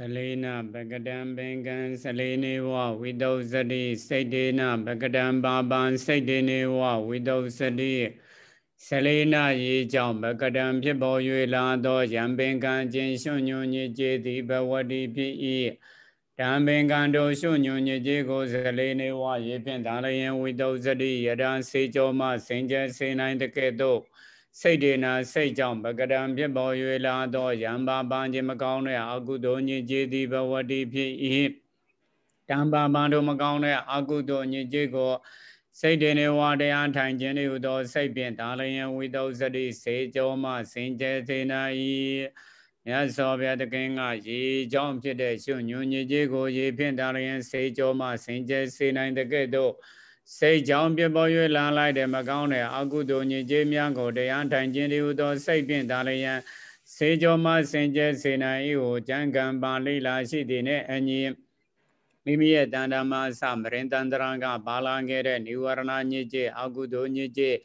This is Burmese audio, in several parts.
ဆလေနပကတံပင်ကံဆလေနေဝဝိတုဇတိစိတ်တေနပကတံပါပံစိတ်တေနေဝဝိတုဇတိဆလေနရေကြောင့်ပကတံဖြစ်ပေါ်၍လာသောယံပင်ကံခြင်းရှွညွညေကျေတိဘဝတိဖြစ်၏တံပင်ကံတို့ရှွညွညေကျေကိုဆလေနေဝရေဖြင့်ဒါလျင်ဝိတုဇတိယတံစေကြောမှစင်ကြစေနိုင်တကဲ့သို့စိတ်ဒေနာစိတ်ကြောင့်ပကရံဖြစ်ပေါ်၍လာသောယံပါပန်းခြင်းမကောင်းတဲ့အကုသိုလ်ညစ်ကြေးသည်ဘဝတိဖြစ်၏တံပါပန်းတို့မကောင်းတဲ့အကုသိုလ်ညစ်ကြေးကိုစိတ်တေနေဝတရားထိုင်ခြင်းတွေဟူသော စိတ်ဖြင့်ဒါလျင်ဝိတုဇ္ဇတိစေကြောမှစင်ကြယ်စေနာ၏မြတ်စွာဘုရားတခင်ကရေကြောင့်ဖြစ်တဲ့ရှင်ညွန်ညစ်ကြေးကိုရေဖြင့်ဒါလျင်စေကြောမှစင်ကြယ်စေနိုင်တဲ့ကဲ့သို့စိတ်ကြောင့်ပြပေါ်၍လန်းလိုက်တဲ့မကောင်းတဲ့အကုသိုလ်ညစ်ကြေးများကိုတရားထိုင်ခြင်းတည်းဟူသောစိတ်ဖြင့်ဒါလျံစေကြောမှစင်ကြဲစေနိုင်၏ကိုကြံကံပါလိလာရှိသည်နှင့်အညီမိမိရဲ့တန်တမအစမရင်တန်တရံကပါလာခဲ့တဲ့និဝရဏညစ်ကြေးအကုသိုလ်ညစ်ကြေး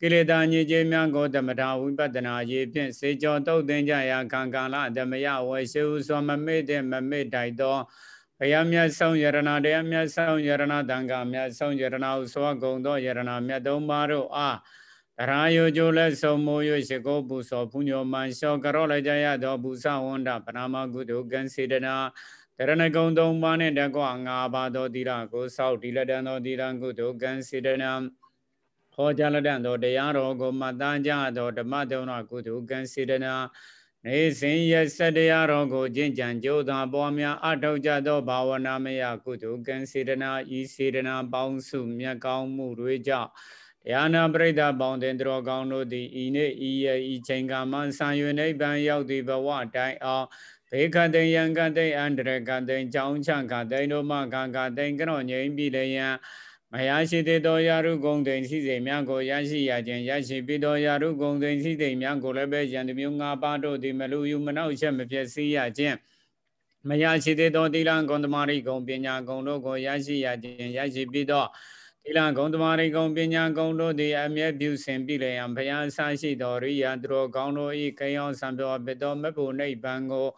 ကိလေသာညစ်ကြေးများကိုတမထာဝိပဿနာရေးဖြင့်စေကြောတုတ်တင်ကြရာခံကာလဓမ္မယဝေရှုစွာမမေ့တဲ့မမေ့တိုက်သောဘုရားမြတ်ဆောင်ယရဏတရားမြတ်ဆောင်ယရဏတန်ခါမြတ်ဆောင်ယရဏဟုသောကုံသောယရဏမြတ်သုံးပါးတို့အားတရားယိုကျိုးလဲဆုံးမိုး၍ရှိကိုပူဇော်ဖူးညော်မှန်လျှော်ကြော့လိုက်ကြရသောဘူဇဝန္ဒပနာမကုတုကံစေတနာတရဏဂုံသုံးပါးနှင့်တကွငါးပါးသောသီလကိုစောက်ဒီလက်တန်သောသီလကုသိုလ်ကံစေတနာဟောကြားလက်တန်သောတရားတော်ကိုမှတ်သားကြသောဓမ္မတုံတော်ကုသိုလ်ကံစေတနာနေစဉ်ရစတရားတော်ကိုကျင့်ကြံကြိုးသာပွားများအထောက်ကြသောဘာဝနာမယကုသိုလ်ကံစေတနာဤစေတနာပေါင်းစုမြတ်ကောင်းမှုတွေကြောင့်တရားနာပရိသတ်ပေါင်းတင်တော်ကောင်းတို့သည်ဤနေ့ဤရဲ့ဤချိန်ကမှဆံရွေနိဗ္ဗာန်ရောက်သည့်ဘဝတိုင်အောင်ဘေခတိယံကတိအန္တရကတိကြောင်းချကတိတို့မကကတိကရောငြိမ့်ပြီလျံမရရှိသေးသောယာရုဂုံတိန်ရှိစိတ်များကိုရရှိရခြင်းရရှိပြီးသောယာရုဂုံတိန်ရှိစိတ်များကိုလည်းပဲယံတမျိုး၅ပါးတို့သည်မလူယူမနောက်ချက်မဖြစ်စည်းရခြင်းမရရှိသေးသောတိလံဂုံတမာရိဂုံပညာဂုံတို့ကိုရရှိရခြင်းရရှိပြီးသောတိလံဂုံတမာရိဂုံပညာဂုံတို့သည်အမြဲပြုစင်ပြီလျံဘုရားဆရှိသောရိယသူတော်ကောင်းတို့၏ကံရောံစံပြောပတောမဘုနိဗ္ဗာန်ကို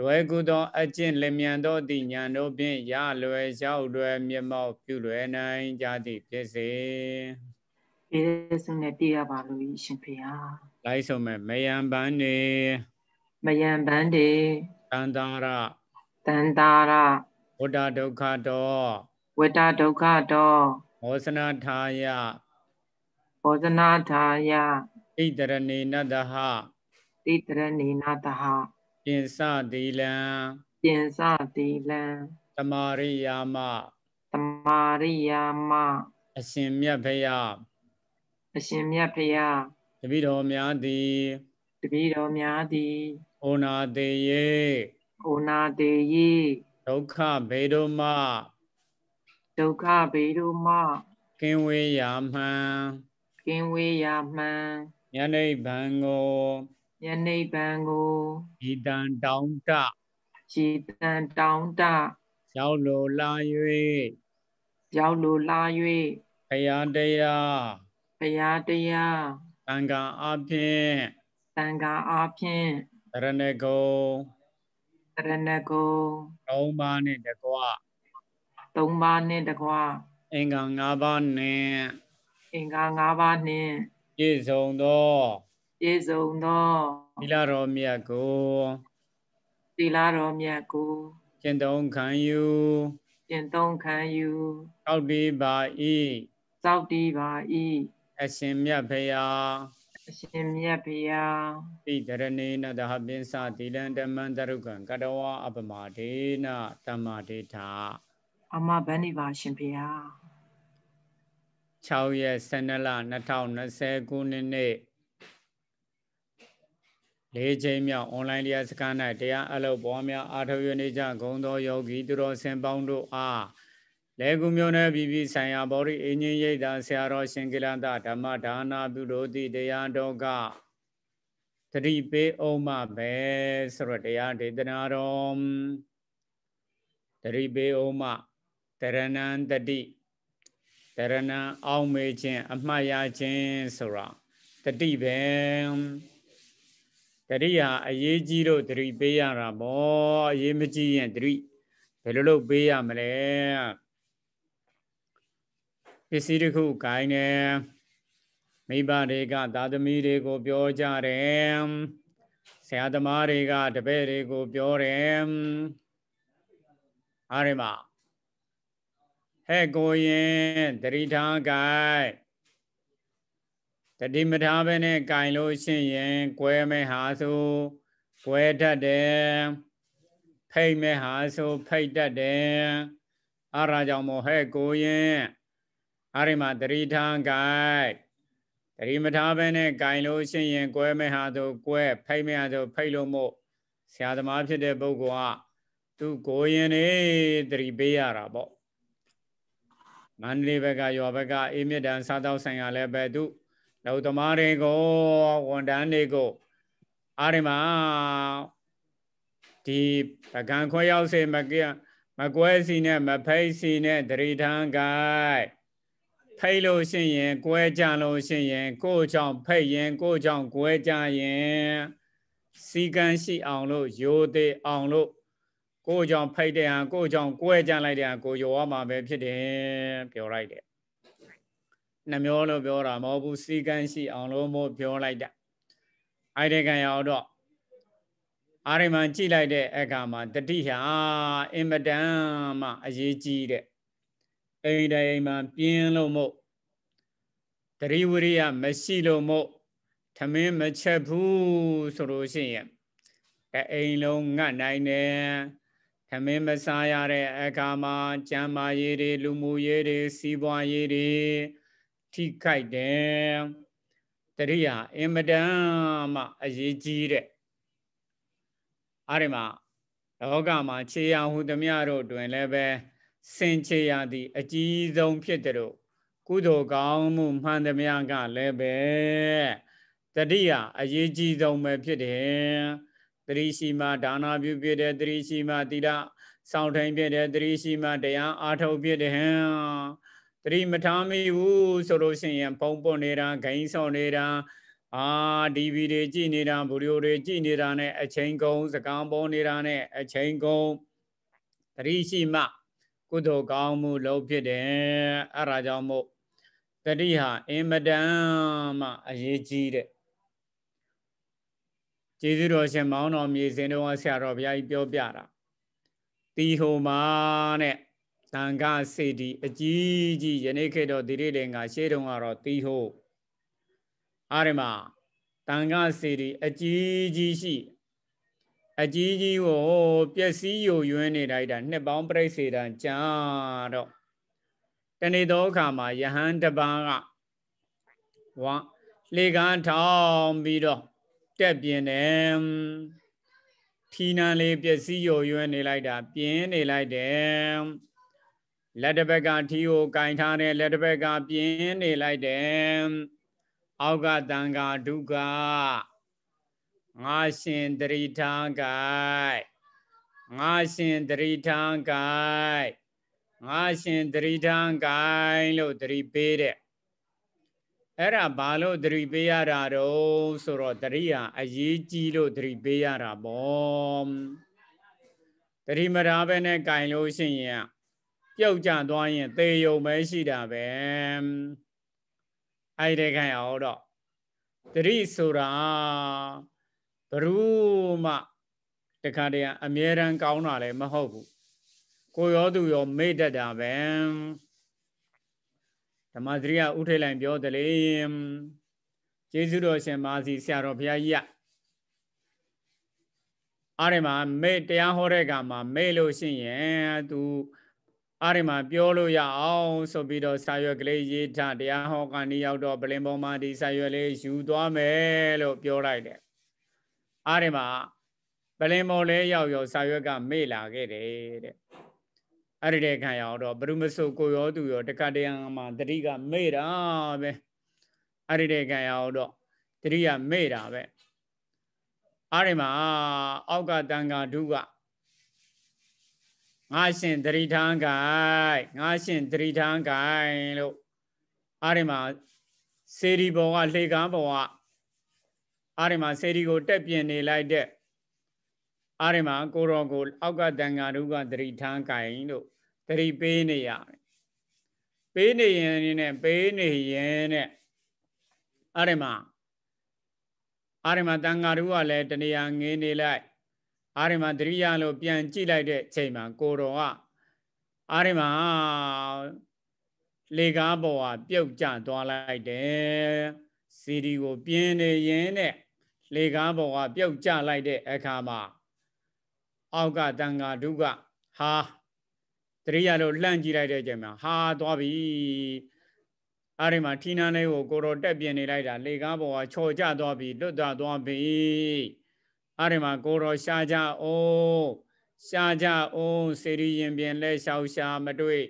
လွယ်ကူသောအကျင့်လျင်သောတိညာတို့ဖြင့်ရလွယ်ရောက်လွယ်မျက်မှောက်ပြုလွယ်နိုင်ကြသည်ဖြစ်စေ။ဤစုံနဲ့တည်ရပါလို့ရှင်ဖေဟာ။လိုက်ဆုံးမဲ့မယံပန်းနေမယံပန်းနေတန်တာရတန်တာရဝတ္တဒုက္ခတောဝတ္တဒုက္ခတောဩစနာထာယဩစနာထာယဣတရဏေနတဟဣတရဏေနတဟပင်စတိလံပင်စတိလံတမာရိယာမတမာရိယာမအရှင်မြတ်ဖရာအရှင်မြတ်ဖရာတပိတော်များသည်တပိတော်များသည်ဩနာတေယေဩနာတေယေဒုက္ခဘေဒုမဒုက္ခဘေဒုမကင်းဝေးရာမှန်ကင်းဝေးရာမှန်ယနေ့ဗံကိုယနိဗ္ဗာန်ကိုဤတန်တောင်းတဤတန်တောင်းတရောက်လိုလာ၍ရောက်လိုလာ၍ဘုရားတရားဘုရားတရားတန်ခါအပြင်တန်ခါအပြင်ရဏဂုံရဏဂုံ၃ပါးနဲ့တကွ၃ပါးနဲ့တကွအင်္ဂါ၅ပါးနဲ့အင်္ဂါ၅ပါးနဲ့ပြည့်စုံသောပြည့်စုံသောသီလတော်မြတ်ကိုသီလတော်မြတ်ကိုကျင့်သုံးခံယူကျင့်သုံးခံယူသောက်တည်ပါ၏သောက်တည်ပါ၏အရှင်မြတ်ဖေယာအရှင်မြတ်ဖေယာဣဒရဏေနတဟပိသတိလံဓမ္မံတရုကံကတဝအပမဒေနတမတေထာ အမဘန္နိပါရှင်ဖေယာ6ရက်12လ2029ခုနှစ်၄ချိန်မြောက် online လျာစကား၌တရားအလုပ်ပေါ်များအာထုတ်ရနေကြဂုံသောယောဂီသူတော်စင်ပေါင်းတို့အားလေကုမျိုးနဲ့ပြည်ပြည်ဆိုင်ရာဗောဓိအင်းကြီးရိတ်တာဆရာတော်ရှင်ကိလန္တဓမ္မဒါနာပြုတို့တိတရားတော်ကတတိပေဩမပဲဆိုရတရားဒေသနာတော်တတိပေဩမတရဏံတတိတရဏံအောင်းမေခြင်းအမှတ်ရခြင်းဆိုရတတိပဲတရိယာအရေးကြီးလို့တရိပေးရတာဗောအရေးမကြီးရင်တရိဘယ်လိုလုပ်ပေးရမလဲပစ္စည်းတစ်ခုကိုင်းနေမိဘတွေကသာသမီတွေကိုပြောကြတယ်ဆရာသမားတွေကတပည့်တွေကိုပြောတယ်အားရမဟဲ့ကိုရင်တရိထားကိုင်းတတိမထားပဲနဲ့ကင်လို့ရှိရင်ကွဲမဲ့ဟာဆိုကွဲတတ်တယ်ဖိတ်မဲ့ဟာဆိုဖိတ်တတ်တယ်အရာကြောင့်မဟဲ့ကိုရင်အရိမတတိထား gain တတိမထားပဲနဲ့ကင်လို့ရှိရင်ကွဲမဲ့ဟာဆိုကွဲဖိတ်မဲ့ဟာဆိုဖိတ်လို့မို့ဆရာသမားဖြစ်တဲ့ပုဂ္ဂိုလ်ကသူကိုရင်နေတတိပေးရတာပေါ့မန္တလေးဘက်ကရွာဘက်ကအေးမြတ်တန်စားတော့ဆိုင်ကလည်းပဲသူ့လောက်သမားတွေကိုဝန်တန်းတွေကိုအားရမှာဒီပကံခွဲရောက်စေမကမကွဲစီနဲ့မဖိတ်စီနဲ့တရိထံကဖိတ်လို့ရှိရင်ကွဲကြလို့ရှိရင်ကိုယ်ကြောင့်ဖိတ်ရင်ကိုယ်ကြောင့်ကွဲကြရင်စီကံရှိအောင်လို့ယိုသေးအောင်လို့ကိုယ်ကြောင့်ဖိတ်တဲ့ဟာကိုယ်ကြောင့်ကွဲကြလိုက်တဲ့ဟာကိုယောရမှာပဲဖြစ်တယ်ပြောလိုက်တယ်နှမျောလို့ပြောတာမဟုတ်ဘူးစီကန်းရှိအောင်လို့မို့ပြောလိုက်တာအဲ့ဒီကံရောက်တော့အာရိမန်ကြည့်လိုက်တဲ့အခါမှာတတိဟာအင်မတန်မှအရေးကြီးတဲ့အိဒိအိမ်မှာပြင်းလို့မို့တရိဝရိယမရှိလို့မို့သမင်းမချက်ဘူးဆိုလို့ရှိရင်တအိမ်လုံးငတ်နိုင်တယ်သမင်းမစားရတဲ့အခါမှာကျမ်းမာရေးတွေလူမှုရေးတွေစီးပွားရေးတွေထိခိုက်တယ်တရိယာအင်မတန်မှ အရေးကြီးတဲ့အဲ့ဒီမှာလောကမှာခြေရာဟူသမျှတို့တွင်လည်းပဲစင်ခြေရာသည်အကြီးဆုံးဖြစ်တယ်လို့ကုသိုလ်ကောင်းမှုမှန်သမျှကလည်းပဲတတိယအရေးကြီးဆုံးပဲဖြစ်တယ်တတိရှိမှဒါနာပြုဖြစ်တယ်တတိရှိမှသီလစောင့်ထိုင်ဖြစ်တယ်တတိရှိမှတရားအားထုတ်ဖြစ်တယ်တတိမထားမိဘူးဆိုလို့ရှိရင်ပုံပွနေတာဂိမ်းဆောင်နေတာအာဒီဗီတွေကြည့်နေတာဗီဒီယိုတွေကြည့်နေတာနဲ့အချိန်ကုန်စကားပေါ်နေတာနဲ့အချိန်ကုန်တတိရှိမှကုသိုလ်ကောင်းမှု လုပ်ဖြစ်တယ်အဲ့ဒါကြောင့်မို့တတိဟာအင်မတန်မှအရေးကြီးတဲ့ကျေးဇူးတော်ရှင်မောင်တော်မြေစင်တော်ဆရာတော်ဘုရားကြီးပြောပြတာတီဟိုမာနဲ့တန်ခါစေတီအကြီးကြီးယနေ့ခေတ်တော့ဒီရိလင်္ကာရှေးတုန်းကတော့တီးဟုတ်အားရမတန်ခါစေတီအကြီးကြီးရှိအကြီးကြီးကိုပျက်စီးယိုယွင်းနေတိုက်တာနှစ်ပေါင်းပြိစေတံကြာတော့တနေ့သောအခါမှာယဟန်တပန်းကဝါလေကန်းထောင်ပြီးတော့တက်ပြင်းတယ်ထီနန်လေးပျက်စီးယိုယွင်းနေလိုက်တာ ပြင်းနေလိုက်တယ်လက်တစ်ဘက်ကထီကိုကင်ထားတယ်လက်တစ်ဘက်ကပြင်းနေလိုက်တယ်အောက်ကတန်ခါဒုက္ခငါရှင်တရိထံကိုင်ငါရှင်တရိထံကိုင်ငါရှင်တရိထံကိုင်လို့တရိပေးတဲ့အဲ့ဒါဘာလို့တရိပေးရတာတော့ဆိုတော့တရိဟာအရေးကြီးလို့တရိပေးရတာပေါ့တရိမရာပဲနဲ့ကင်လို့ရှိရင်ပြုတ်ကြသွားရင်သေယုံပဲရှိတာပဲအဲ့ဒီခိုင်အောင်တော့တတိဆိုတာဘရုမှတခါတည်းအမြဲတမ်းကောင်းတာလည်းမဟုတ်ဘူးကိုရောသူရောမေ့တတ်တာပဲဓမ္မစရိယဥထေလိုင်ပြောတယ်လေကျေးဇူးတော်ရှင်မာစီဆရာတော်ဘုရားကြီးကအားရမှာမေ့တရားဟောတဲ့ကမှာမေ့လို့ရှိရင် तू အဲ့ဒီမှာပြောလို့ရအောင်ဆိုပြီးတော့စာရွက်ကလေးရေးထားတရားဟောကန်ဒီရောက်တော့ပလင်ပေါ်မှာဒီစာရွက်လေးယူသွားမယ်လို့ပြောလိုက်တယ်အဲ့ဒီမှာပလင်ပေါ်လေးရောက်ရောစာရွက်ကမေ့လာခဲ့တယ်တဲ့အဲ့ဒီတဲ့ခံရအောင်တော့ဘ누구မဆုကိုရောသူရောတခါတရံမှာတတိကမေ့တာပဲအဲ့ဒီတဲ့ခံရအောင်တော့တတိကမေ့တာပဲအဲ့ဒီမှာအောက်ကတန်ဃာဓုကငါရှင်တရိထံကైငါရှင်တရိထံကైလို့အားဒီမှာစေဒီဘဝလှေကားဘဝအားဒီမှာစေဒီကိုတက်ပြင်နေလိုက်တဲ့အားဒီမှာကိုရောကိုအောက်ကတန်ဃာတို့ကတရိထံကైလို့တရိပေးနေရတယ်ပေးနေရင်နဲ့ပေးနေရင်နဲ့အားဒီမှာအားဒီမှာတန်ဃာတို့ကလည်းတဏှာငင်းနေလိုက်အာရမတရိယာလို့ပြန်ကြည့်လိုက်တဲ့ချိန်မှာကိုတော်ကအာရမလေကားပေါ်ဟာပြုတ်ကျသွားလိုက်တယ်စီဒီကိုပြင်းနေရင်နဲ့လေကားပေါ်ဟာပြုတ်ကျလိုက်တဲ့အခါမှာအောက်ကတန်ဃာဒုကဟာတရိယာလို့လှန့်ကြည့်လိုက်တဲ့ချိန်မှာဟာသွားပြီအဲ့ဒီမှာထီနာလေးကိုကိုတော်တက်ပြင်နေလိုက်တာ လေကားပေါ်ကချော်ကျသွားပြီလွတ်သွားသွားပြီအဲ့ဒီမှာကိုတော်ရှားကြအောင်ရှားကြအောင်စေရီရင်ပြင်လဲရှောက်ရှားမတွေ့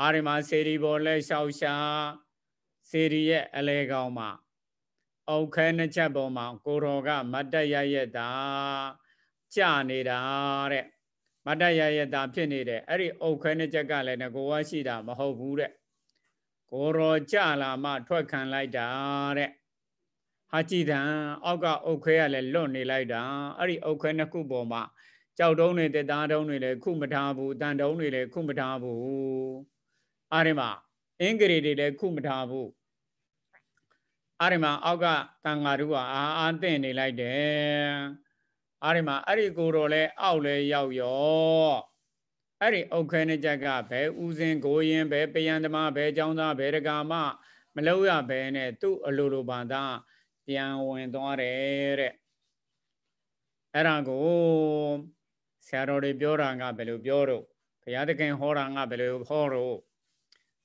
အဲ့ဒီမှာစေရီပေါ်လဲရှောက်ရှားစေရီရဲ့အလဲကောင်းမှာအောက်ခဲနှစ်ချက်ပေါ်မှာကိုတော်ကမတ်တရရက်တာကြနေတာတဲ့မတ်တရရက်တာဖြစ်နေတယ်အဲ့ဒီအောက်ခဲနှစ်ချက်ကလည်းငကိုဝရှိတာမဟုတ်ဘူးတဲ့ကိုတော်ကြလာမှထွက်ခံလိုက်တာတဲ့အာကြည်တံအောက်ကအုတ်ခဲကလည်းလွတ်နေလိုက်တာအဲ့ဒီအုတ်ခဲနှစ်ခုပေါ်မှာကြောက်တုံးတွေတက်သားတုံးတွေလည်းခုမထားဘူးတန်တုံးတွေလည်းခုမထားဘူးအဲ့ဒီမှာအင်္ဂရီတွေလည်းခုမထားဘူးအဲ့ဒီမှာအောက်ကတန်ဃာတို့ကအာအာတင့်နေလိုက်တယ်အဲ့ဒီမှာအဲ့ဒီကိုတော်လည်းအောက်လည်းရောက်ရောအဲ့ဒီအုတ်ခဲနဲ့ကြက်ကဘယ်ဦးစင်ကိုရင်ဘယ်ပယံသမားဘယ်ចောင်းသားဘယ်ဒကာမမလောက်ရဘဲနဲ့သူ့အလိုလိုပါသားပြန်ဝင်သွားတယ်တဲ့အဲ့ဒါကိုဆရာတော်တွေပြောတာကဘယ်လိုပြောတော့ဘုရားသခင်ဟောတာကဘယ်လိုဟောတော့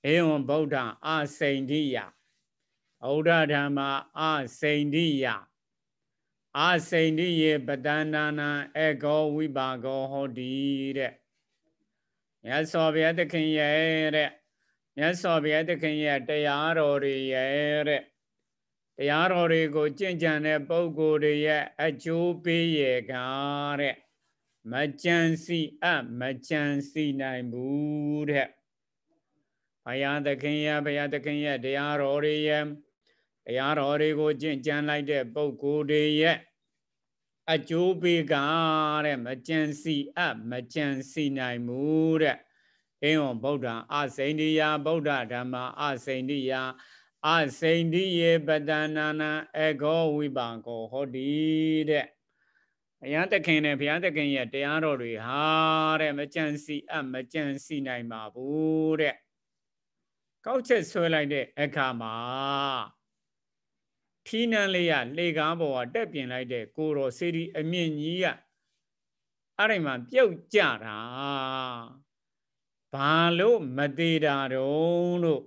အေဝံဗုဒ္ဓအာစိန္ဒိယဩဒ္ဓဓမ္မအာစိန္ဒိယအာစိန္ဒိယေပတန္နာနံအေကောဝိပါကောဟောတိတဲ့မြတ်စွာဘုရားသခင်ရဲ့တဲ့မြတ်စွာဘုရားသခင်ရဲ့တရားတော်တွေရဲ့တဲ့တရားတော်တွေကိုကြင်ကြံတဲ့ပုဂ္ဂိုလ်တွေရဲ့အကျိုးပေးရကတဲ့မကြံစီအမကြံစီနိုင်ဘူးတဲ့ဘုရားသခင်ရဲ့ဘုရားသခင်ရဲ့တရားတော်တွေရဲ့တရားတော်တွေကိုကြင်ကြံလိုက်တဲ့ပုဂ္ဂိုလ်တွေရဲ့အကျိုးပေးကတဲ့မကြံစီအမကြံစီနိုင်ဘူးတဲ့အင်းဝဗုဒ္ဓအစိန္ဒိယဗုဒ္ဓဓမ္မအစိန္ဒိယအစိန္ဒီယေပတနာနာအခောဝိပါကောဟောတိတဲ့ဘုရားသခင်နဲ့ဘုရားသခင်ရဲ့တရားတော်တွေဟာတဲ့မကြံစီအမကြံစီနိုင်ပါဘူးတဲ့ကောက်ချက်ဆွဲလိုက်တဲ့အခါမှာထီးနှံလေးရလေကားပေါ်ကတက်ပြင်လိုက်တဲ့ကိုတော်စေဒီအမြင့်ကြီးကအဲ့ဒီမှာပြုတ်ကြတာဘာလို့မသေးတာတော့လို့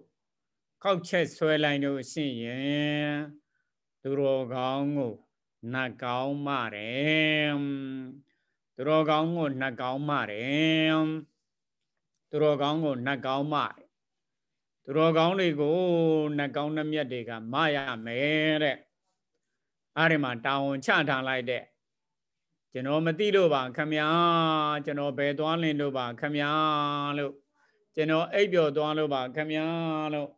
ကောက်ချက်ဆွဲလိုက်လို့ရှိရင်သူတော်ကောင်းကိုနှက်ကောင်းမတယ်သူတော်ကောင်းကိုနှက်ကောင်းမတယ်သူတော်ကောင်းကိုနှက်ကောင်းမသူတော်ကောင်းတွေကိုနှက်ကောင်းနှမြတ်တွေကမရမယ်တဲ့အဲ့ဒီမှာတာဝန်ချထားလိုက်တဲ့ကျွန်တော်မသိလို့ပါခမညာကျွန်တော်ဘယ်သွားလင်းလို့ပါခမညာလို့ကျွန်တော်အိပ်ပျော်သွားလို့ပါခမညာလို့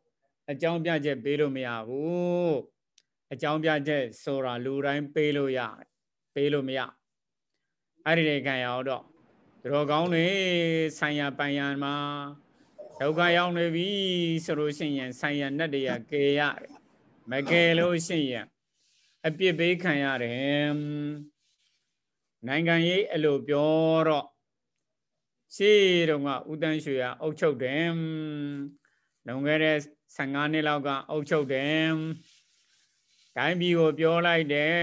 အကြောင်းပြချက်ပေးလို့မရဘူးအကြောင်းပြချက်ဆိုတာလူတိုင်းပေးလို့ရပေးလို့မရအဲ့ဒီလေခံရအောင်တော့တော်ကောင်းတွေဆိုင်ရပိုင်ရမှာဒုက္ခရောက်နေပြီဆိုလို့ရှိရင်ဆိုင်ရနဲ့တည်းရကယ်ရတယ်မကယ်လို့ရှိရင်အပြစ်ပေးခံရတယ်နိုင်ငံရေးအလိုပြောတော့ရှေ့တုန်းကဦးတန်းရွှေကအုပ်ချုပ်တယ်လွန်ခဲ့တဲ့15နှစ်လောက်ကအုပ်ချုပ်တယ်တိုင်းပြည်ကိုပြောလိုက်တယ်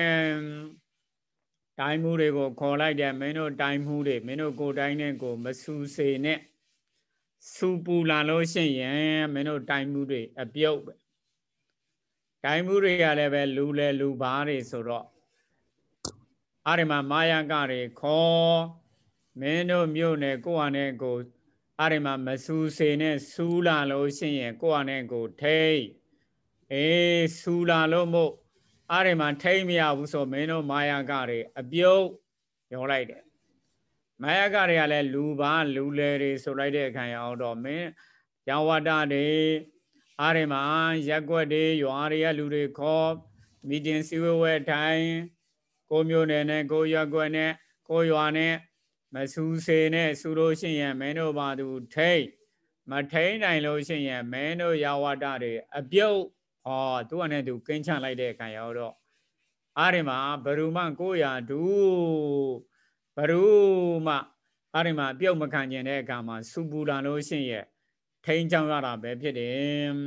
တိုင်းမှုတွေကိုခေါ်လိုက်တယ်မင်းတို့တိုင်းမှုတွေမင်းတို့ကိုယ်တိုင်းနဲ့ကိုမဆူစေနဲ့စူပူလာလို့ရှိရင်မင်းတို့တိုင်းမှုတွေအပြုတ်ပဲတိုင်းမှုတွေကလည်းပဲလူလေလူပါတွေဆိုတော့အဲဒီမှာမာယာကတွေခေါ်မင်းတို့မြို့နယ်ကိုယ့်ဟာနဲ့ကိုယ်အဲ့ဒီမှာမဆူစေနဲ့ဆူလာလို့ရှိရင်ကိုယ့်အနေကိုထိတ်အေးဆူလာလို့မို့အဲ့ဒီမှာထိတ်မရဘူးဆိုမင်းတို့မာယာကတွေအပြုတ်ရောလိုက်တယ်မာယာကတွေကလည်းလူပါလူလေတွေဆိုလိုက်တဲ့အခါရအောင်တော့မင်းရဝတတွေအားရမှာရက်ွက်တွေရွာတွေကလူတွေခေါ်မီတင်စည်းဝေးဝဲထိုင်ကိုမျိုးနယ်နဲ့ကိုရက်ွက်နဲ့ကိုရွာနဲ့မဆူစေနဲ့ဆူလို့ရှိရင်မင်းတို့ဘာသူထိတ်မထိန်နိုင်လို့ရှိရင်မင်းတို့ယာဝတတွေအပြုတ်ဟောသူကနဲ့သူကင်းချလိုက်တဲ့ခံရတော့အားရမှာဘရူမ900ဒူဘရူမအားရမှာပြုတ်မခံကျင်တဲ့အခါမှာစူပူလာလို့ရှိရင်ထိန်ချောင်းရတာပဲဖြစ်တယ်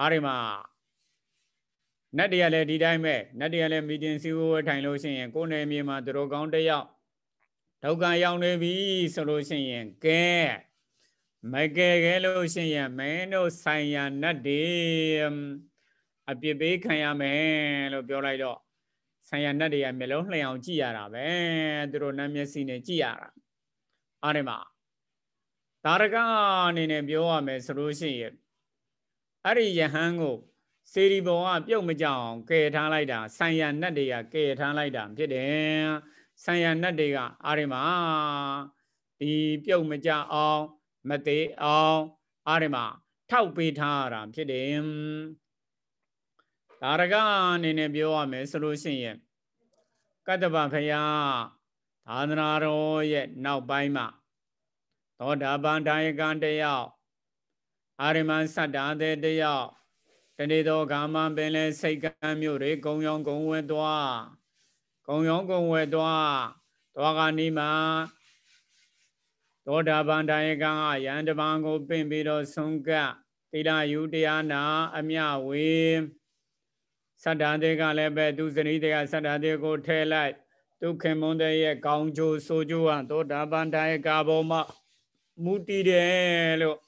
အားရမှာနတ်တွေကလည်းဒီတိုင်းပဲနတ်တွေကလည်းမီတင်စီဝထိုင်လို့ရှိရင်ကိုယ်နေမြေမှာသူတို့ကောင်းတယောက်ဒုက္ခရောက်နေပြီဆိုလို့ရှိရင်ကဲမကယ်ခဲ့လို့ရှိရင်မင်းတို့ဆိုင်ရာနတ်တွေအပြစ်ပေးခံရမယ်လို့ပြောလိုက်တော့ဆိုင်ရာနတ်တွေကမျိုးလုံးလှည့်အောင်ကြည့်ရတာပဲသူတို့နတ်မျက်စိနဲ့ကြည့်ရတာအားဒီမှာတာရကအနေနဲ့ပြောရမယ်ဆိုလို့ရှိရင်အဲ့ဒီယဟန်ကိုစေရီဘုံကပြုတ်မကြအောင်ကယ်ထားလိုက်တာဆိုင်ရာနတ်တွေကကယ်ထားလိုက်တာဖြစ်တယ်ဆံရနတ်တွေကအားရမှာဒီပြုတ်မကြအောင်မသေးအောင်အားရမှာထောက်ပေးထားတာဖြစ်တယ်ဒါရကအနေနဲ့ပြောရမယ်ဆိုလို့ရှိရင်ကတ္တဗဖယားသာသနာတော်ရဲ့နောက်ပိုင်းမှာသောတာပန်ဒါယကံတယောက်အာရမန်သတ္တာတဲ့တယောက်တဏိတော်ကာမပင်လဲစိတ်ကံမျိုးတွေဂုံရောင်ဂုံဝဲသွားကုံရောင်းကုံဝဲသွားသွားကနိမသောတာပန်တယကံယန္တပံကိုပင့်ပြီးတော့ဆုံးကတိလယူတရားနာ အမြဝေသတ္တတေကလည်းပဲသူဇနီးတေကသတ္တတေကိုထဲလိုက်ဒုက္ခမွန်တဲ့ရဲ့ကောင်းကျိုးဆိုကျိုးဟာသောတာပန်တယကဘုံမှာမူတည်တယ်လို့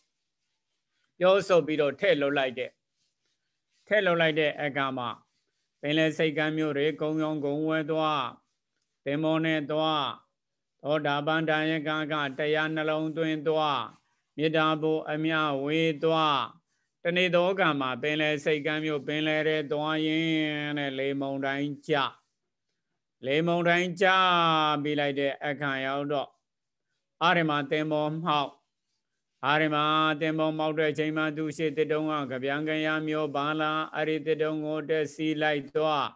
ပြောဆိုပြီးတော့ထဲ့လုံလိုက်တဲ့ထဲ့လုံလိုက်တဲ့အခါမှာင်လယ်စိတ်ကမ်းမျိုးတွေဂုံယုံဂုံဝဲသွားတင်မောနဲ့သွားသောတာပန်တယကကတရားနှလုံးသွင်းသွားမေတ္တာဘုအမြဝေးသွားတဏိသောကံမှာပင်လယ်စိတ်ကမ်းမျိုးပင်လယ်တဲ့သွားရင်တဲ့လေမုံတိုင်းကြလေမုံတိုင်းကြပြီးလိုက်တဲ့အခါရောက်တော့အာရမသင်္ဘောမှောက်အာရမသင်္ဘောမောက်တဲ့အချိန်မှာသူရှိတစ်တုံးကကဗျံကရမျိုးပါလာအရိတစ်တုံးကိုတက်စီလိုက်တော့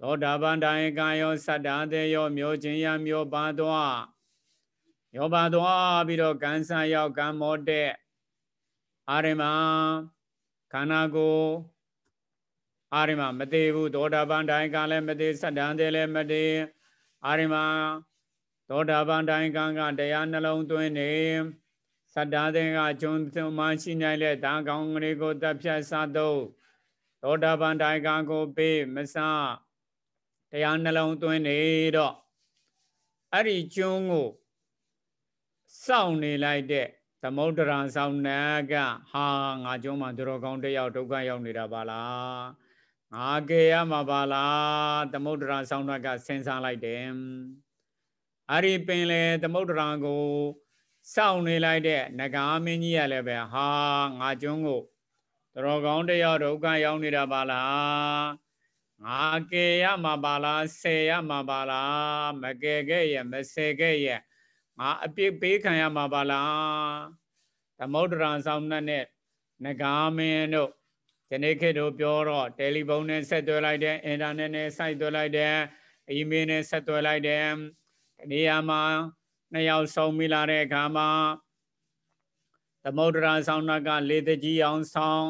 သောတာပန်တံဧကယောသတ္တသေယော မျိုးချင်းယမျိုးပါတော့ယောပါတော့ပြီးတော့ကံဆာရောက်ကံမောတဲ့အာရမခန္ဓာကိုယ်အာရမမသေးဘူးသောတာပန်တိုင်းကလည်းမသေးသတ္တန်တယ်လည်းမသေးအာရမသောတာပန်တိုင်းကံကတရားနှလုံးသွင်းနေစတ္တသင်္ကဂျုံသူမရှိနိုင်တဲ့တာကောင်းကလေးကိုတပ်ဖြတ်စားသုံးသောတာပန်တိုင်ကကိုပေးမစတရားနှလုံးသွင်းနေတော့အဲ့ဒီကျွန်းကိုစောင့်နေလိုက်တဲ့သမုဒ္ဒရာဆောင်နက ဟာငါကျွန်းမှာသူတော်ကောင်းတယောက်ဒုက္ခရောက်နေတာပါလားငါကေရမှာပါလားသမုဒ္ဒရာဆောင်နကစဉ်းစားလိုက်တယ်အဲ့ဒီပင်လေသမုဒ္ဒရာကိုစောင့်နေလိုက်တဲ့ငကားမင်းကြီးကလည်းပဲဟာငါကျွန်းကိုတော်ကောင်းတယောက်ဒုက္ခရောက်နေတာပါလားငါကေရမှာပါလားဆယ်ရမှာပါလားမကေခဲ့ရမဆယ်ခဲ့ရငါအပြစ်ပေးခံရမှာပါလားသမုဒ္ဒရာဆောင်နှက်နဲ့ငကားမင်းတို့ဒီနေ့ခေတ်တို့ပြောတော့တယ်လီဖုန်းနဲ့ဆက်သွယ်လိုက်တယ်အင်တာနက်နဲ့စိုက်သွယ်လိုက်တယ်အီးမေးလ်နဲ့ဆက်သွယ်လိုက်တယ်ဒီနေရာမှာနှစ်ယောက်ဆုံးမိလာတဲ့အခါမှာသမုဒ္ဒရာဆောင်နာကလေတကြီးအောင်ဆောင်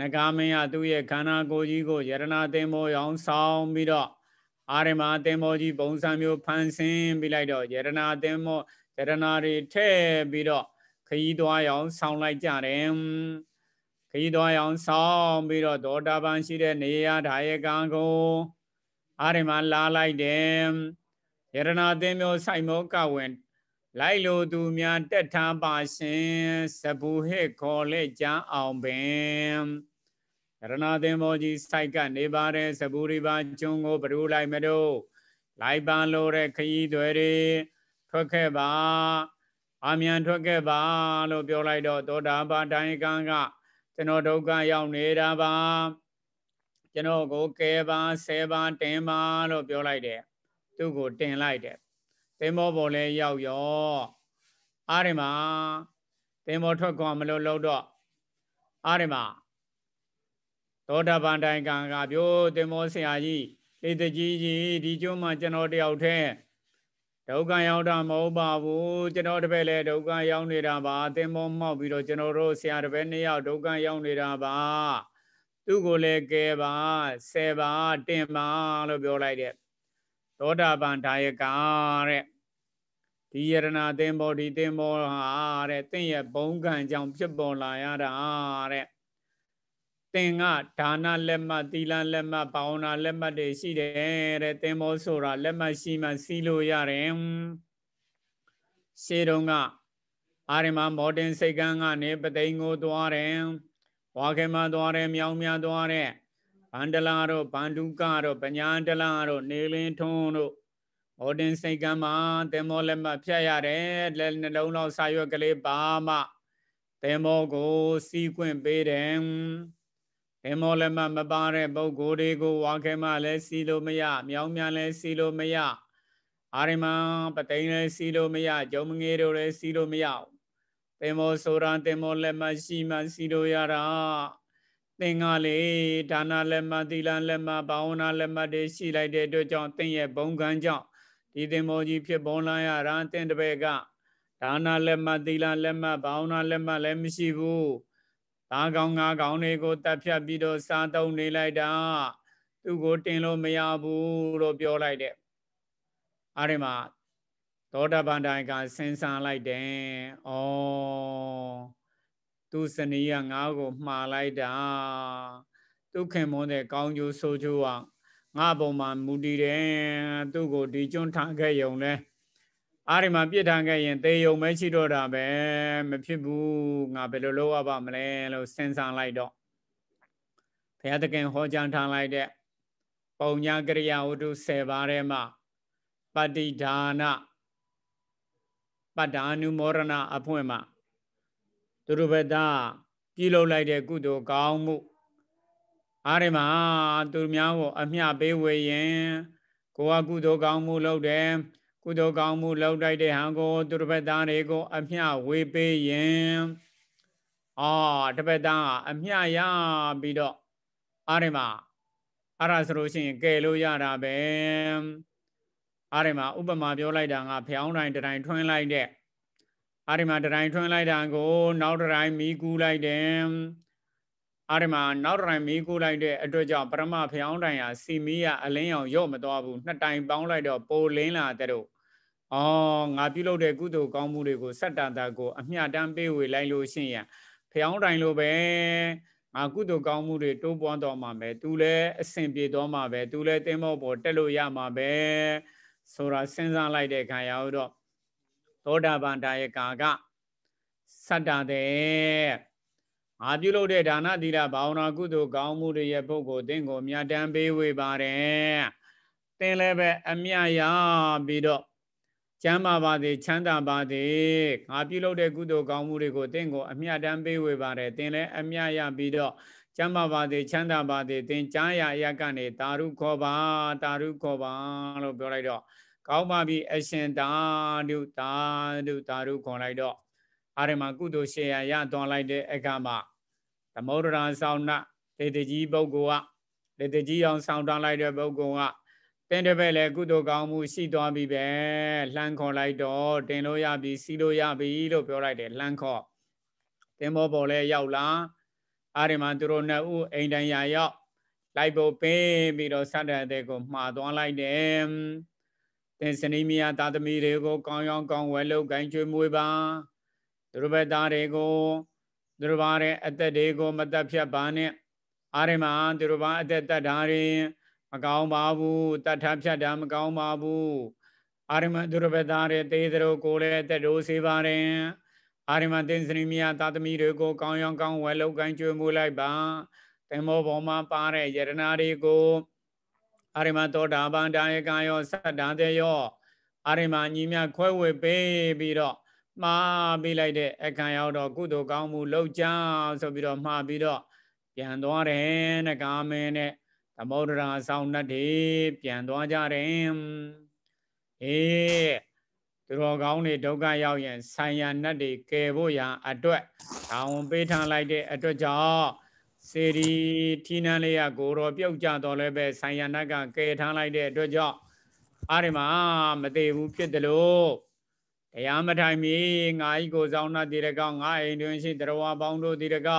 နဂါမင်းကသူ့ရဲ့ခန္ဓာကိုယ်ကြီးကိုယရနာသင်္ဘောရောင်ဆောင်ပြီးတော့အာရမသင်္ဘောကြီးပုံစံမျိုးဖန်ဆင်းပြီးလိုက်တော့ယရနာသင်္ဘောယရနာတွေထည့်ပြီးတော့ခရီးသွားရောင်ဆောင်လိုက်ကြတယ်ခရီးသွားရောင်ဆောင်ပြီးတော့ဒေါတာပန်ရှိတဲ့နေရာဓာယကံကိုအာရမလာလိုက်တယ်ယရနာသင်မျိုးဆိုင်မောကဝင်လိုက်လိုသူများတက်ထားပါရှင်စဘူဟေခေါ်လက်ကြအောင်ပင်ရဏသင်္ဘောကြီးစိုက်ကနေပါတယ်စပူရိပါကျွန်းကိုဘဒူလိုက်မတို့လိုက်ပန်လို့တဲ့ခရီးတွေတွေထွက်ခဲ့ပါအာမြန်ထွက်ခဲ့ပါလို့ပြောလိုက်တော့သောတာပန်တိုင်းကံကကျွန်တော်ဒုက္ခရောက်နေတာပါကျွန်တော်ကိုကယ်ပါဆယ်ပါတင်ပါလို့ပြောလိုက်တယ်သူ့ကိုတင်လိုက်တယ်သင်္ဘောပေါ်လဲရောက်ရောအားရမှာသင်္ဘောထွက်ကောင်မလို့လို့တော့အားရမှာသောတာပန်တိုင်ကံကပြိုသင်္ဘောဆရာကြီးလေတကြီးကြီးဒီကျိုးမှကျွန်တော်တယောက်တည်းဒုက္ခရောက်တာမဟုတ်ပါဘူးကျွန်တော်တပည့်လည်းဒုက္ခရောက်နေတာပါသင်္ဘောမှောက်ပြီးတော့ကျွန်တော်တို့ဆရာတပည့်နှစ်ယောက်ဒုက္ခရောက်နေတာပါသူ့ကိုလည်းကဲပါဆယ်ပါတင်ပါလို့ပြောလိုက်တဲ့သောတာပန်ဓာယကတဲ့ဒီယရဏသင်္ဘောဒီသင်္ဘောဟာတဲ့တင့်ရဲ့ဘုံကံကြောင့်ဖြစ်ပေါ်လာရတာတဲ့သင်ကဒါနလက်မှတ်သီလလက်မှတ်ဘာဝနာလက်မှတ်တွေရှိတယ်တဲ့သင်္ဘောဆိုတာလက်မှတ်ရှိမှစီးလို့ရတယ်ရှေးတုန်းကအာရမမော်တင်စိတ်ကန်းကနေပသိန်းကို သွားတယ်ဝါခဲမသွားတယ်မြောင်းမြသွားတယ်ဗန္ဒလာတို့ဗန္ဓုကတို့ပညာန္ဒလာတို့နေလင်းထွန်းတို့မော်ဒင်စိတ်ကမ်းမှာသင်္ဘောလက်မှဖြတ်ရတယ်လက်နှလုံးလောက်စာရွက်ကလေးပါမှသင်္ဘောကိုစီးခွင့်ပေးတယ်သင်္ဘောလက်မှမပါတဲ့ပုဂ္ဂိုလ်တွေကိုဝါခဲမှလည်းစီးလို့မရမြောင်းမြန်လည်းစီးလို့မရအာရမပတိန်လည်းစီးလို့မရဂျုံမငေးတို့လည်းစီးလို့မရသင်္ဘောဆိုရာသင်္ဘောလက်မှရှိမှစီးလို့ရတာသင်ကလေဒါနလည်းမသီလလည်းမဘာဝနာလည်းမတွေရှိလိုက်တဲ့အတွက်ကြောင့်သင်ရဲ့ဘုံကံကြောင့်ဒီသင်္ဘောကြီးဖြစ်ပေါ်လာရတာသင်တပည့်ကဒါနလည်းမသီလလည်းမဘာဝနာလည်းမလည်းမရှိဘူးဒါကောင်ငါကောင်တွေကိုတတ်ဖြတ်ပြီးတော့စားသုံးနေလိုက်တာ သူ့ကိုတင်လို့မရဘူးလို့ပြောလိုက်တဲ့အားရမှာသောတာပန်တိုင်ကစဉ်းစားလိုက်တယ်။အော်သူစနီးကငါ့ကိုမှားလိုက်တာသူခင်မွန်းတဲ့ကောင်းကျိုးဆိုးကျိုးကငါပုံမှာမူတည်တယ်သူ့ကိုဒီကျွန်းထားခဲ့ယုံလဲအားဒီမှာပြစ်ထားခဲ့ရင်တေယုံပဲရှိတော့တာပဲမဖြစ်ဘူးငါဘယ်လိုလုပ်ရပါမလဲလို့စဉ်းစားလိုက်တော့ဘုရားသခင်ဟောကြားထားလိုက်တဲ့ပုံညာကရိယာဝတ္ထု10ပါးထဲမှာပဋိဒါနပဋ္ဌာနုမောရဏအဖွင့်မှာသူတို့ဘက်ကပြုလုပ်လိုက်တဲ့ကုသိုလ်ကောင်းမှုအားရမှာသူများကို အမျှပေးဝေရင်ကိုကကုသိုလ်ကောင်းမှု လုပ်တယ်ကုသိုလ်ကောင်းမှု လုပ်လိုက်တဲ့ဟန်ကိုသူတို့ဘက်သားတွေကိုအမျှဝေပေးရင်အာတပတ်သားအမျှရပြီးတော့အားရမှာအားရဆိုလို့ရှိရင်ကဲလို့ရတာပဲအားရမှာဥပမာပြောလိုက်တာကဖျောင်းတိုင်းတိုင်းထွင်းလိုက်တဲ့အာရမတတိုင်းထွန်းလိုက်တာကို နောက်တတိုင်းမီးကူးလိုက်တယ်အာရမနောက်တတိုင်းမီးကူးလိုက်တဲ့အတွက်ကြောင့်ပရမဖျောင်းတိုင်ဟာစီမီးရအလင်းရောင်ရော့မသွားဘူးနှစ်တိုင်ပေါင်းလိုက်တော့ပိုလင်းလာတဲ့တော့အော်ငါပြုလုပ်တဲ့ကုသိုလ်ကောင်းမှုတွေကိုစက်တန်တာကိုအမျှတမ်းပေးဝေလိုက်လို့ရှိရင်ဖျောင်းတိုင်လိုပဲငါကုသိုလ်ကောင်းမှုတွေတိုးပွားတော်မှာပဲသူလည်းအစဉ်ပြေတော်မှာပဲသူလည်းတင်းမောပေါ်တက်လို့ရမှာပဲဆိုတာစဉ်းစားလိုက်တဲ့ခံရတော့သောတာပန်ဒါယကာကစတ္တတဲ့ငါပြုလုပ်တဲ့ဒါနသီလဘာဝနာကုသိုလ်ကောင်းမှုတွေရဲ့ပုဂ္ဂိုလ်သင်ကိုမြတ်တမ်းပေးဝေပါတယ်သင်လည်းပဲအမြရပြီးတော့ချမ်းသာပါသည်ချမ်းသာပါသည်ငါပြုလုပ်တဲ့ကုသိုလ်ကောင်းမှုတွေကို သင်ကိုအမြတ်တမ်းပေးဝေပါတယ်သင်လည်းအမြရပြီးတော့ချမ်းသာပါသည်ချမ်းသာပါသည်သင်ကြားရအရကနေတာရုခေါ်ပါတာရုခေါ်ပါလို့ပြောလိုက်တော့ကောင်းပါပြီအရှင်သာဓုသာဓုသာဓုခေါ်လိုက်တော့အာရမကုသိုလ်ရှေရရသွားလိုက်တဲ့အခါမှာသမုဒ္ဒရာဆောင်နာတေတကြီးပုဂ္ဂိုလ်ကတေတကြီးအောင်ဆောင်တောင်းလိုက်တဲ့ပုဂ္ဂိုလ်ကတင်းတဲ့ပဲလေကုသိုလ်ကောင်းမှုရှိသွားပြီပဲလှမ်းခေါ်လိုက်တော့တင်လို့ရပြီ စီးလို့ရပြီလို့ပြောလိုက်တယ်လှမ်းခေါ်တင်းမောပေါ်လဲရောက်လာအာရမသူတို့နှစ်ဦးအိမ်တိုင်ရာရောက်လိုက်ဖို့ပေးပြီးတော့ဆန္ဒတဲ့ကိုမှာသွားလိုက်တယ်သင်စနိမယသာသမီတွေကိုကောင်းရောင်းကောင်းဝယ်လုပ်ကိုင်းချွေးမွေးပါသူတို့ဘက်သားတွေကိုသူတို့ဘာတဲ့အသက်တွေကို မတက်ဖြတ်ပါနဲ့အားရမသူတို့ဘာအသက်တက်တာတွေမကောင်းပါဘူးတတ်ထဖြတ်တာမကောင်းပါဘူးအာရမသူတို့ဘက်သားတွေတေးသတို့ကိုလည်းအသက်တို့စေပါတယ်အာရမသင်စနိမယသာသမီတွေကိုကောင်းရောင်းကောင်းဝယ်လုပ်ကိုင်းချွေးမွေးလိုက်ပါသင်္ဘောပေါ်မှာပါတဲ့ယရနာတွေကိုအာရမသောတာပန်တာယကံယောသတ္တံတေယောအာရမညီမြခွဲဝေပေးပြီးတော့မှားပေးလိုက်တဲ့အခါရောက်တော့ကုသိုလ်ကောင်းမှုလုပ်ကြဆိုပြီးတော့မှားပြီးတော့ပြန်သွားတယ်နဲ့ကာမင်းနဲ့သမုဒ္ဒရာဆောင်နှတ်တွေပြန်သွားကြတယ်အေးသူတော်ကောင်းတွေဒုက္ခရောက်ရင်ဆံရနှတ်တွေကယ်ဖို့ရန်အတွက်ဒါဝန်ပေးထားလိုက်တဲ့အတွက်ကြောင့်စေရီထီနန်းလေးကကိုရောပြုတ်ကြတော်လဲပဲဆိုင်ရဏကကယ်ထားလိုက်တဲ့အတွက်ကြောင့်အားရမှာမသေးဘူးဖြစ်တယ်လို့တရားမထိုင်မီငါဤကိုဆောင်နာတိရကောင်းငါအိမ်တွင်ရှိတရဝပေါင်းတို့တိရက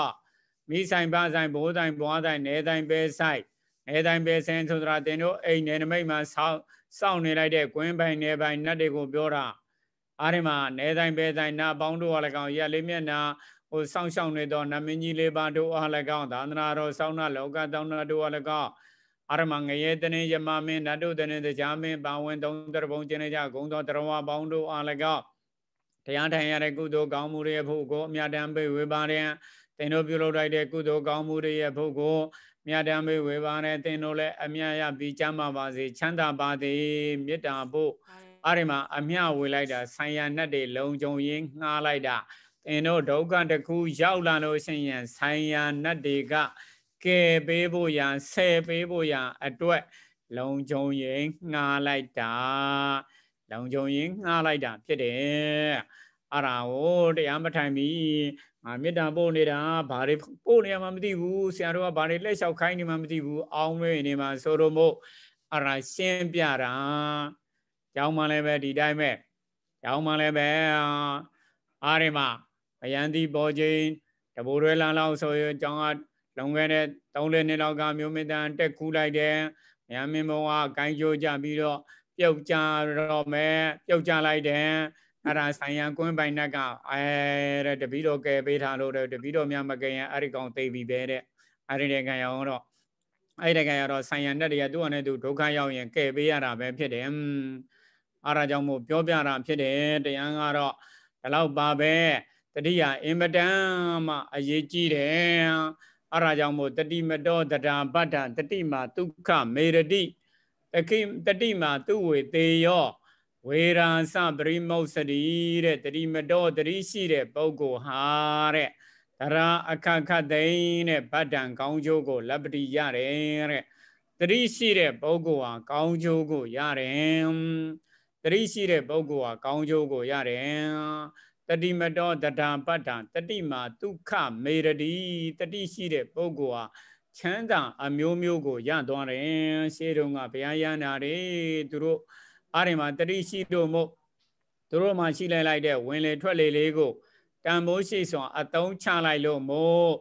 မိဆိုင်ပါဆိုင်ဘိုးဆိုင်ဘွားဆိုင်နေတိုင်းပဲဆိုင်နေတိုင်းပဲဆင်းဆိုတာတင်တို့အိမ်နေနမိတ်မှာဆောင်းစောင့်နေလိုက်တဲ့ကွင်းပိုင်နေပိုင်နတ်တွေကိုပြောတာအားရမှာနေတိုင်းပဲဆိုင်နာပေါင်းတို့ကလည်းကောင်ရက်လေးမျက်နာိုစောင့်ရှောက်နေသောနမင်းကြီးလေးပါတို့အား၎င်းသာသနာတော်ဆောင်းနာလောကတောင်းနာတို့အား၎င်းအာရမငရေတနေယမမင်းနတုတနေတရားမင်းပါဝင်သုံးတရဘုံကျင်းနေကြဂုံသောတရဝပေါင်းတို့အား၎င်းတရားထိုင်ရတဲ့ကုသိုလ်ကောင်းမှုတွေရဲ့ဖို့ကိုအမြတ်တမ်းပေးဝေပါရင်တင်တို့ပြုလုပ်လိုက်တဲ့ကုသိုလ်ကောင်းမှုတွေရဲ့ဖို့ကိုမြတ်တမ်းပေးဝေပါနဲ့တင်တို့လည်းအမြတ်ရပြီးချမ်းသာပါစေချမ်းသာပါသည်မေတ္တာဖို့အဲ့ဒီမှာအမြဝေလိုက်တာဆံရနဲ့တွေလုံကြုံရင်းငှားလိုက်တာသင်တို့ဒုက္ခတစ်ခုရောက်လာလို့ရှိရင်ဆိုင်ရာနတ်တွေကကယ်ပေးဖို့ရန်ဆယ်ပေးဖို့ရန်အတွက်လုံခြုံရင်ငှားလိုက်တာလုံခြုံရင်ငှားလိုက်တာဖြစ်တယ်အရာဟိုတရားမထိုင်ပြီငါမေတ္တာပို့နေတာဘာတွေပို့နေမှမသိဘူးဆရာတို့ကဘာတွေလက်လျှောက်ခိုင်းနေမှမသိဘူးအောင်းလွင်နေမှဆိုတော့မို့အရာရှင်းပြတာကျောင်းမှလည်းပဲဒီတိုင်းပဲကျောင်းမှလည်းပဲအားရမှာယန္တိပေါ်ချင်းတဘိုးရဲလန်လောက်ဆိုရင်ကျောင်းကလွန်ခဲ့တဲ့3လနှစ်လောက်ကမျိုးမင်းတန်တက်ကူးလိုက်တယ်မြန်မင်းဘုံကဂိုင်းကျိုးကြပြီးတော့ပြုတ်ကြတော့မယ်ပြုတ်ကြလိုက်တယ်အဲ့ဒါဆိုင်ရန်ကွင်းပိုင်နဲ့ကအဲတဲ့တပီတော့ကယ်ပေးထားလို့တဲ့တပီတော့များမကယ်ရင်အဲ့ဒီကောင်သိပြီပဲတဲ့အဲ့ဒီတကယ်ရောတော့အဲ့ဒီတကယ်ရောတော့ဆိုင်ရန်နဲ့တည်းကသူ့အနေနဲ့သူဒုက္ခရောက်ရင်ကယ်ပေးရတာပဲဖြစ်တယ်အဲ့ဒါကြောင့်မို့ပြောပြတာဖြစ်တယ်တရားကတော့ဒီလောက်ပါပဲတတိယအင်မတန်မှ အရေးကြီးတယ်အဲဒါကြောင့်မို့တတိမတောတတာပတ္ထတတိမာဒုက္ခမေရတိတခိတတိမာသူဝေသေးယောဝေရာစပရိမုတ်စတိတဲ့တတိမတော်တတိရှိတဲ့ပုဂ္ဂိုလ်ဟာတဲ့တရာအခခသိမ့်တဲ့ဗတ္တံကောင်းကျိုးကိုလက်ပတိရတယ်တဲ့တတိရှိတဲ့ပုဂ္ဂိုလ်ဟာကောင်းကျိုးကိုရတယ်တတိရှိတဲ့ပုဂ္ဂိုလ်ဟာကောင်းကျိုးကိုရတယ်တတိမတောတဒံပဋ္ဌံတတိမာဒုက္ခမေရတိတတိရှိတဲ့ပုဂ္ဂိုလ်ဟာချမ်းသာအမျိုးမျိုးကိုရသွားတယ်ရှေးတုန်းကဘုရားရဟန္တာတွေသူတို့အာရိမာတတိရှိတို့မို့သူတို့မှရှိလိုက်လိုက်တဲ့ဝင်လေထွက်လေလေးကိုတန်ဖိုးရှိစွာအတုံးချလိုက်လို့မို့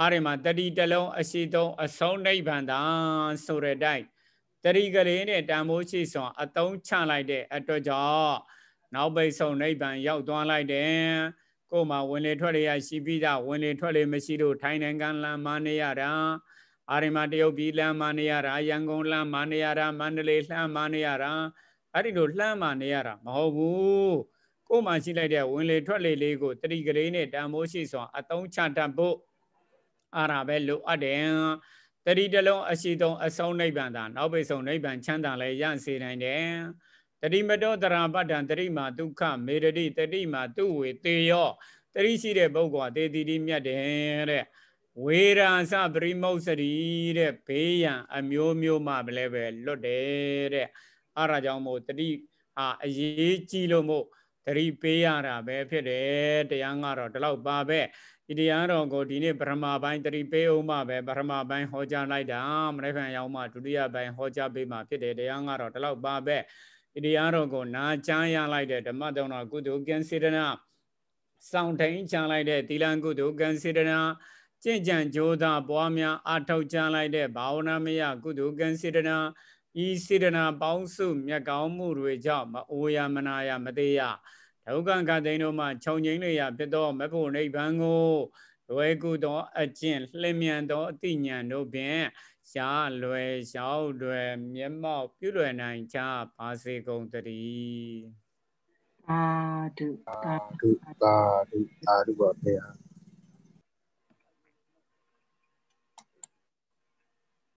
အာရိမာတတိတလုံးအရှိတုံးအဆုံးနိဗ္ဗာန်သာဆိုရတဲ့တတိကလေးနဲ့တန်ဖိုးရှိစွာအတုံးချလိုက်တဲ့အတွက်ကြောင့်နောက်ပိတ်ဆုံးနိဗ္ဗာန်ရောက်သွားလိုက်တယ်ကို့မှာဝင်လေထွက်လေရရှိပြီးသားဝင်လေထွက်လေမရှိလို့ထိုင်းနိုင်ငံလမ်းမနေရတာအာရမတရုတ်ပြည်လမ်းမနေရတာရန်ကုန်လမ်းမနေရတာမန္တလေးလမ်းမနေရတာအဲ့ဒီလိုလမ်းမနေရတာမဟုတ်ဘူးကို့မှာရှိလိုက်တဲ့ဝင်လေထွက်လေလေးကိုတတိကလေးနဲ့တန်မိုးရှိစွာအသုံးချတတ်ဖို့အာရပဲလိုအပ်တယ်တတိတလုံးအရှိဆုံးအဆုံးနိဗ္ဗာန်သာနောက်ပိတ်ဆုံးနိဗ္ဗာန်ချမ်းသာလည်းရစေနိုင်တယ်တတိမတောတရာပတ္တံတတိမာဒုက္ခမေရတိတတိမာသူဝေတေယောတတိရှိတဲ့ပုဂ္ဂိုလ်ဟာတေတိတိမြတ်တယ်တဲ့ဝေရာစပရိမုစရိတဲ့ဘေးရန်အမျိုးမျိုးမှလည်းပဲလွတ်တယ်တဲ့အဲ့ဒါကြောင့်မို့တတိဟာအရေးကြီးလို့မို့တတိပေးရတာပဲဖြစ်တယ်တရားကတော့ဒီလောက်ပါပဲဣတိယံတော်ကိုဒီနေ့ပရမပိုင်းတတိပေးအောင်မှပဲပရမပိုင်းဟောကြားလိုက်တာမနေ့ကရောက်မှဒုတိယပိုင်းဟောကြားပေးမှဖြစ်တယ်တရားကတော့ဒီလောက်ပါပဲဣရိယာတော်ကိုနာကြားရလိုက်တဲ့ဓမ္မတောင်းတော်ကုသိုလ်ကံစေတနာစောင့်ထိုင်ချလိုက်တဲ့သီလကုသိုလ်ကံစေတနာကြင်ကြံကြိုးစားပွားများအထောက်ချလိုက်တဲ့ဘာဝနာမယကုသိုလ်ကံစေတနာဤစေတနာပေါင်းစုမြတ်ကောင်းမှုတွေကြောင့်မအိုရမနာရမသေးရဒုက္ခကတိန်တို့မှခြုံငိမ့်လျာဖြစ်သောမဖို့နိဗ္ဗာန်ကိုလွယ်ကူသောအကျင့်လှင်မြန်သောအတိညာဏ်တို့ဖြင့်ရှားလွယ်ရှောက်လွယ်မျက်မှောက်ပြုလွယ်နိုင်ကြပါစေကုန်တည်းသာဓုသာဓုသာဓုသာဓုပါဘုရား